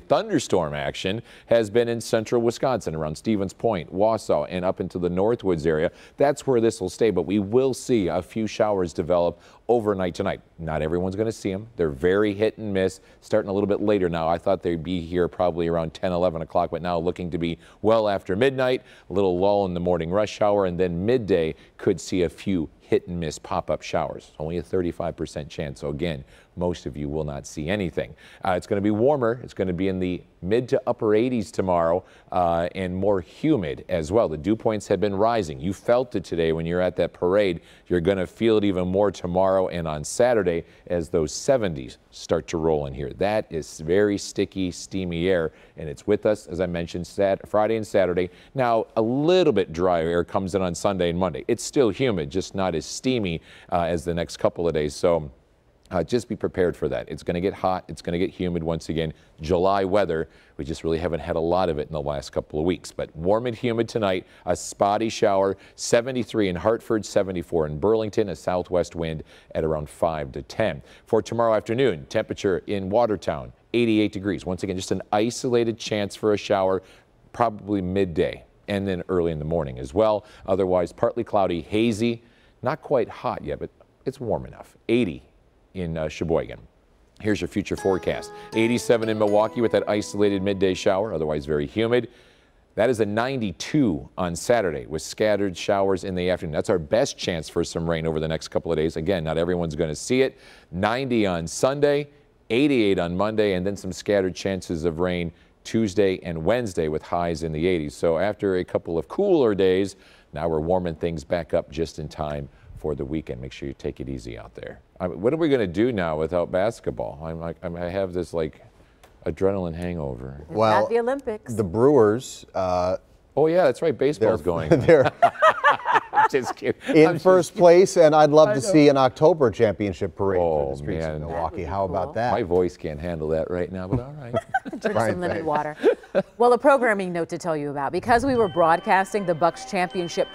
Thunderstorm action has been in central Wisconsin around Stevens Point, Wausau, and up into the Northwoods area. That's where this will stay, but we will see a few showers develop overnight tonight. Not everyone's going to see them. They're very hit and miss, starting a little bit later now. I thought they'd be here probably around 10, 11 o'clock, but now looking to be well after midnight, a little lull in the morning rush hour, and then midday could see a few hit and miss pop-up showers. Only a 35% chance. So again, most of you will not see anything. Uh, it's going to be warmer. It's going to be in the mid to upper 80s tomorrow uh, and more humid as well. The dew points have been rising. You felt it today when you're at that parade. You're going to feel it even more tomorrow and on Saturday as those 70s start to roll in here. That is very sticky, steamy air, and it's with us, as I mentioned, Sat Friday and Saturday. Now, a little bit drier air comes in on Sunday and Monday. It's still humid, just not as steamy uh, as the next couple of days. So, uh, just be prepared for that. It's going to get hot. It's going to get humid once again. July weather, we just really haven't had a lot of it in the last couple of weeks, but warm and humid tonight. A spotty shower, 73 in Hartford, 74 in Burlington, a southwest wind at around 5 to 10. For tomorrow afternoon, temperature in Watertown, 88 degrees. Once again, just an isolated chance for a shower, probably midday and then early in the morning as well. Otherwise, partly cloudy, hazy, not quite hot yet, but it's warm enough. 80 in uh, Sheboygan. Here's your future forecast. 87 in Milwaukee with that isolated midday shower, otherwise very humid. That is a 92 on Saturday with scattered showers in the afternoon. That's our best chance for some rain over the next couple of days. Again, not everyone's going to see it. 90 on Sunday, 88 on Monday, and then some scattered chances of rain Tuesday and Wednesday with highs in the 80s. So after a couple of cooler days, now we're warming things back up just in time for the weekend. Make sure you take it easy out there. I what are we going to do now without basketball? I'm like, I'm, i have this like adrenaline hangover. Well, At the Olympics. The Brewers. Uh, oh yeah, that's right. Baseball's going. They're just kidding. In I'm first place, and I'd love I to know. see an October championship parade oh, the streets man. of Milwaukee. How cool. about that? My voice can't handle that right now, but all right. Drink right, some lemon water. Well, a programming note to tell you about. Because we were broadcasting the Bucks championship parade.